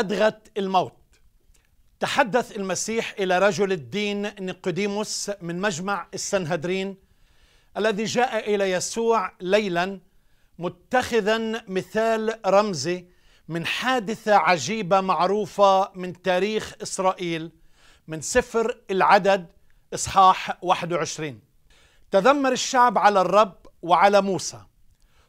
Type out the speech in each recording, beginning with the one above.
لدغة الموت تحدث المسيح إلى رجل الدين نيقوديموس من مجمع السنهدرين الذي جاء إلى يسوع ليلا متخذا مثال رمزي من حادثة عجيبة معروفة من تاريخ إسرائيل من سفر العدد إصحاح 21 تذمر الشعب على الرب وعلى موسى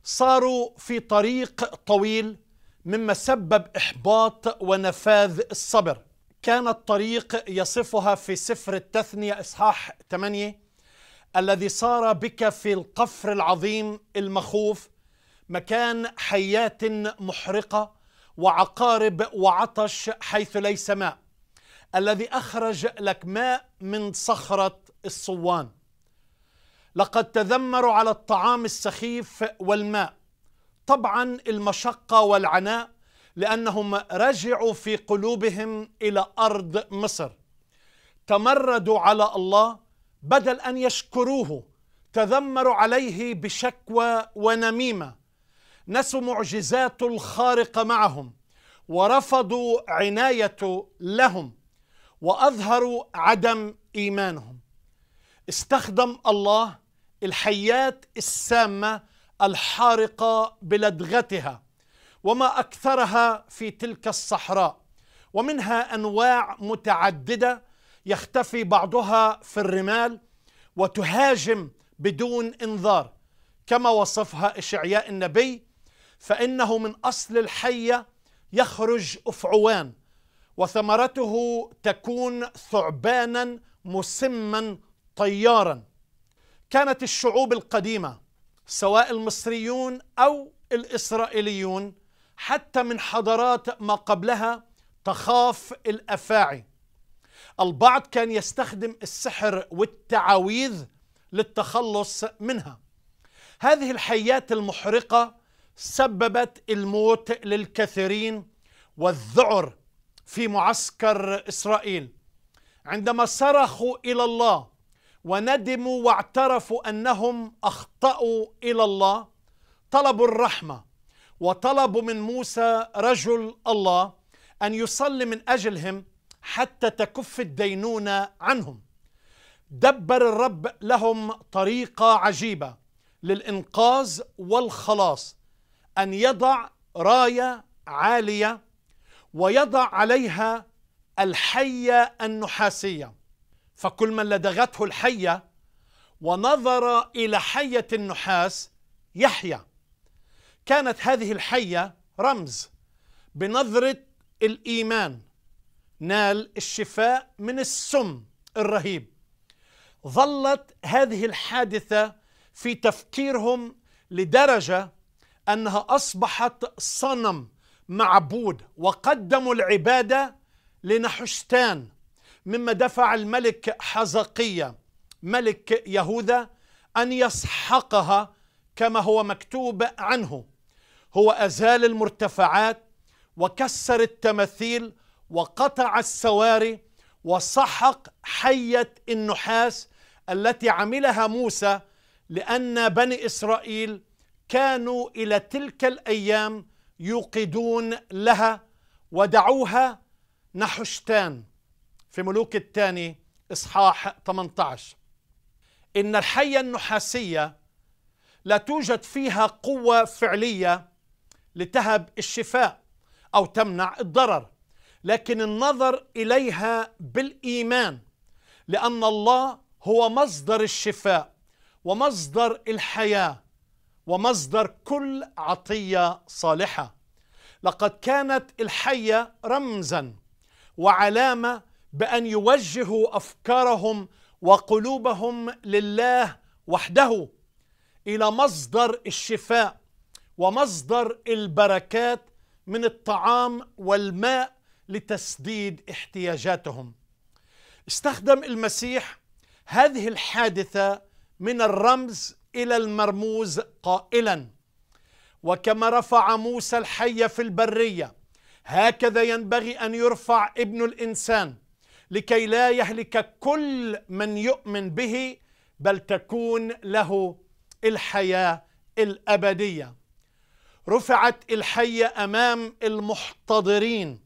صاروا في طريق طويل مما سبب إحباط ونفاذ الصبر كان الطريق يصفها في سفر التثنية إصحاح 8 الذي صار بك في القفر العظيم المخوف مكان حيات محرقة وعقارب وعطش حيث ليس ماء الذي أخرج لك ماء من صخرة الصوان لقد تذمروا على الطعام السخيف والماء طبعا المشقة والعناء لأنهم رجعوا في قلوبهم إلى أرض مصر تمردوا على الله بدل أن يشكروه تذمروا عليه بشكوى ونميمة نسوا معجزاته الخارقة معهم ورفضوا عنايته لهم وأظهروا عدم إيمانهم استخدم الله الحيات السامة الحارقة بلدغتها وما أكثرها في تلك الصحراء ومنها أنواع متعددة يختفي بعضها في الرمال وتهاجم بدون انذار كما وصفها إشعياء النبي فإنه من أصل الحية يخرج أفعوان وثمرته تكون ثعبانا مسما طيارا كانت الشعوب القديمه سواء المصريون أو الإسرائيليون حتى من حضارات ما قبلها تخاف الأفاعي البعض كان يستخدم السحر والتعاويذ للتخلص منها هذه الحيات المحرقة سببت الموت للكثيرين والذعر في معسكر إسرائيل عندما صرخوا إلى الله وندموا واعترفوا انهم اخطاوا الى الله طلبوا الرحمه وطلبوا من موسى رجل الله ان يصلي من اجلهم حتى تكف الدينونه عنهم دبر الرب لهم طريقه عجيبه للانقاذ والخلاص ان يضع رايه عاليه ويضع عليها الحيه النحاسيه فكل من لدغته الحية ونظر إلى حية النحاس يحيا كانت هذه الحية رمز بنظرة الإيمان نال الشفاء من السم الرهيب ظلت هذه الحادثة في تفكيرهم لدرجة أنها أصبحت صنم معبود وقدموا العبادة لنحشتان مما دفع الملك حزقية ملك يهوذا أن يسحقها كما هو مكتوب عنه هو أزال المرتفعات وكسر التماثيل وقطع السواري وسحق حية النحاس التي عملها موسى لأن بني إسرائيل كانوا إلى تلك الأيام يوقدون لها ودعوها نحشتان في ملوك الثاني إصحاح 18 إن الحية النحاسية لا توجد فيها قوة فعلية لتهب الشفاء أو تمنع الضرر لكن النظر إليها بالإيمان لأن الله هو مصدر الشفاء ومصدر الحياة ومصدر كل عطية صالحة لقد كانت الحية رمزا وعلامة بأن يوجهوا أفكارهم وقلوبهم لله وحده إلى مصدر الشفاء ومصدر البركات من الطعام والماء لتسديد احتياجاتهم استخدم المسيح هذه الحادثة من الرمز إلى المرموز قائلا وكما رفع موسى الحي في البرية هكذا ينبغي أن يرفع ابن الإنسان لكي لا يهلك كل من يؤمن به بل تكون له الحياه الابديه رفعت الحيه امام المحتضرين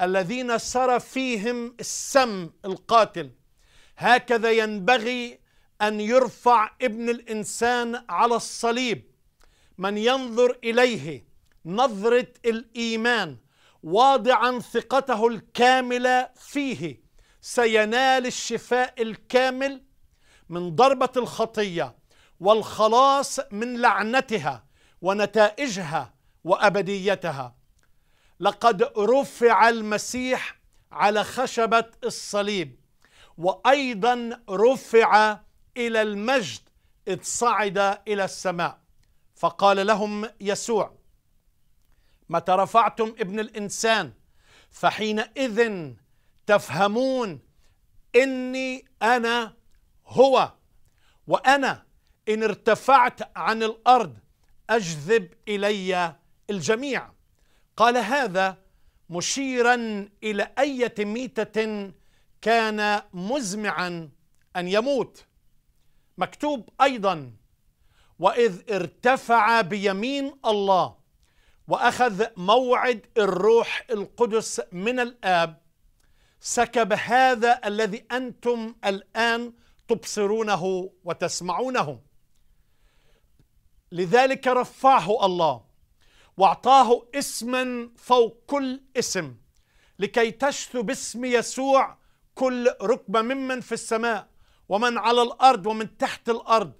الذين سرى فيهم السم القاتل هكذا ينبغي ان يرفع ابن الانسان على الصليب من ينظر اليه نظره الايمان واضعا ثقته الكامله فيه سينال الشفاء الكامل من ضربة الخطية والخلاص من لعنتها ونتائجها وأبديتها لقد رفع المسيح على خشبة الصليب وأيضا رفع إلى المجد إذ صعد إلى السماء فقال لهم يسوع متى رفعتم ابن الإنسان فحينئذ تفهمون اني انا هو وانا ان ارتفعت عن الارض اجذب الي الجميع قال هذا مشيرا الى اية ميتة كان مزمعا ان يموت مكتوب ايضا واذ ارتفع بيمين الله واخذ موعد الروح القدس من الاب سكب هذا الذي انتم الان تبصرونه وتسمعونه لذلك رفعه الله واعطاه اسما فوق كل اسم لكي تشثو باسم يسوع كل ركبه ممن في السماء ومن على الارض ومن تحت الارض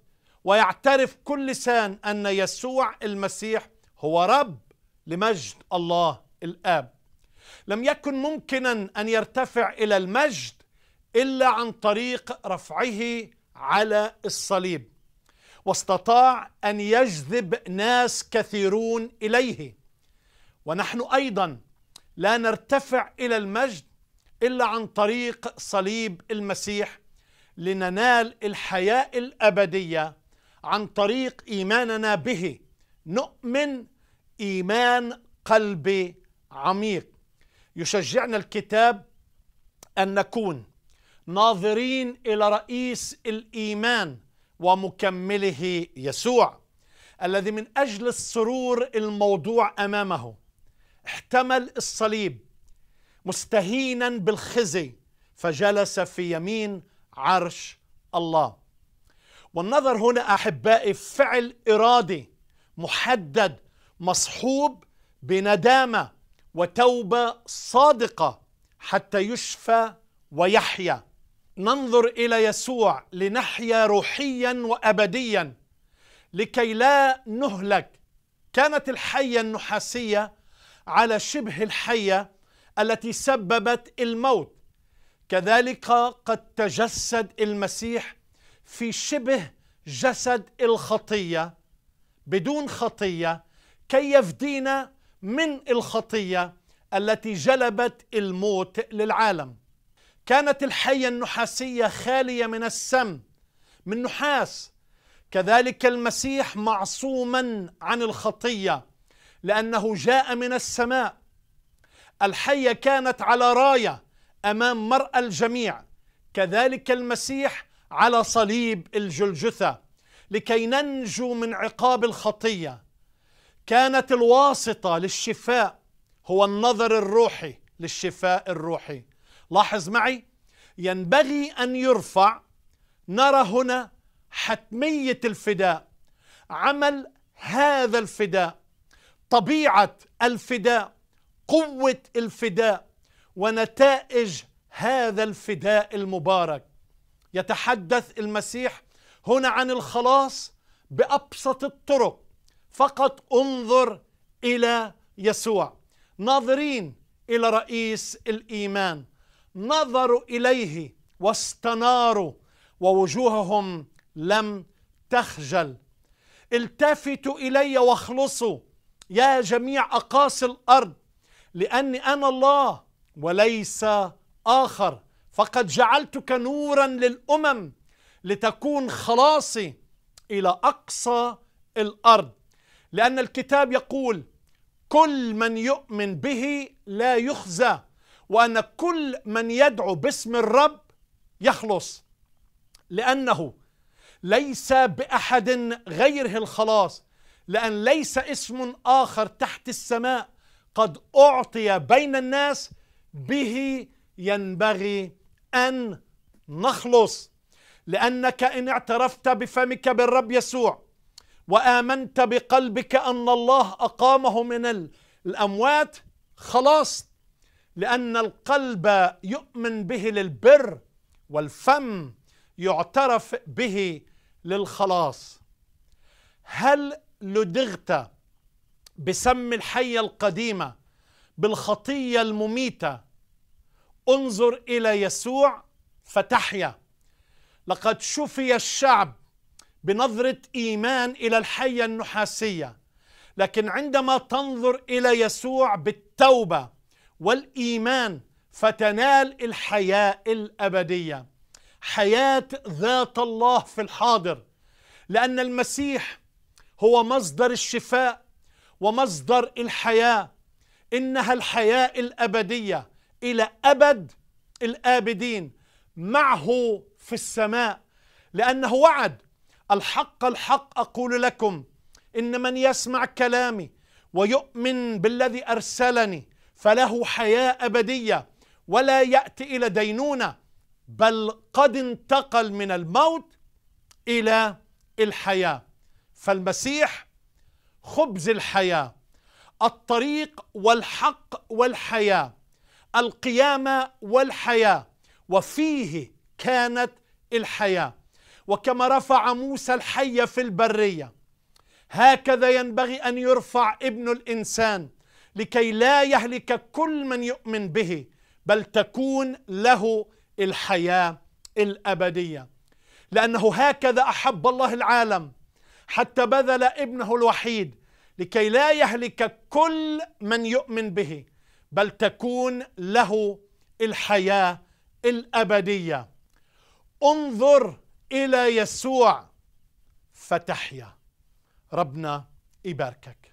ويعترف كل لسان ان يسوع المسيح هو رب لمجد الله الاب لم يكن ممكنا أن يرتفع إلى المجد إلا عن طريق رفعه على الصليب واستطاع أن يجذب ناس كثيرون إليه ونحن أيضا لا نرتفع إلى المجد إلا عن طريق صليب المسيح لننال الحياة الأبدية عن طريق إيماننا به نؤمن إيمان قلبي عميق يشجعنا الكتاب أن نكون ناظرين إلى رئيس الإيمان ومكمله يسوع الذي من أجل السرور الموضوع أمامه احتمل الصليب مستهينا بالخزي فجلس في يمين عرش الله والنظر هنا احبائي فعل ارادي محدد مصحوب بندامه وتوبه صادقه حتى يشفى ويحيا ننظر الى يسوع لنحيا روحيا وابديا لكي لا نهلك كانت الحيه النحاسيه على شبه الحيه التي سببت الموت كذلك قد تجسد المسيح في شبه جسد الخطيه بدون خطيه كي يفدينا من الخطيه التي جلبت الموت للعالم كانت الحيه النحاسيه خاليه من السم من نحاس كذلك المسيح معصوما عن الخطيه لانه جاء من السماء الحيه كانت على رايه امام مرأى الجميع كذلك المسيح على صليب الجلجثه لكي ننجو من عقاب الخطيه كانت الواسطة للشفاء هو النظر الروحي للشفاء الروحي لاحظ معي ينبغي أن يرفع نرى هنا حتمية الفداء عمل هذا الفداء طبيعة الفداء قوة الفداء ونتائج هذا الفداء المبارك يتحدث المسيح هنا عن الخلاص بأبسط الطرق فقط انظر الى يسوع ناظرين الى رئيس الايمان نظروا اليه واستناروا ووجوههم لم تخجل التفتوا الي واخلصوا يا جميع اقاصي الارض لاني انا الله وليس اخر فقد جعلتك نورا للامم لتكون خلاصي الى اقصى الارض لأن الكتاب يقول كل من يؤمن به لا يخزى وأن كل من يدعو باسم الرب يخلص لأنه ليس بأحد غيره الخلاص لأن ليس اسم آخر تحت السماء قد أعطي بين الناس به ينبغي أن نخلص لأنك إن اعترفت بفمك بالرب يسوع وآمنت بقلبك أن الله أقامه من الأموات خلاص لأن القلب يؤمن به للبر والفم يعترف به للخلاص هل لدغت بسم الحية القديمة بالخطية المميتة انظر إلى يسوع فتحيا لقد شفي الشعب بنظرة إيمان إلى الحية النحاسية لكن عندما تنظر إلى يسوع بالتوبة والإيمان فتنال الحياة الأبدية حياة ذات الله في الحاضر لأن المسيح هو مصدر الشفاء ومصدر الحياة إنها الحياة الأبدية إلى أبد الآبدين معه في السماء لأنه وعد الحق الحق أقول لكم إن من يسمع كلامي ويؤمن بالذي أرسلني فله حياة أبدية ولا يأتي إلى دينونة بل قد انتقل من الموت إلى الحياة فالمسيح خبز الحياة الطريق والحق والحياة القيامة والحياة وفيه كانت الحياه وكما رفع موسى الحي في البرية هكذا ينبغي أن يرفع ابن الإنسان لكي لا يهلك كل من يؤمن به بل تكون له الحياة الأبدية لأنه هكذا أحب الله العالم حتى بذل ابنه الوحيد لكي لا يهلك كل من يؤمن به بل تكون له الحياة الأبدية انظر إلى يسوع فتحيا ربنا يباركك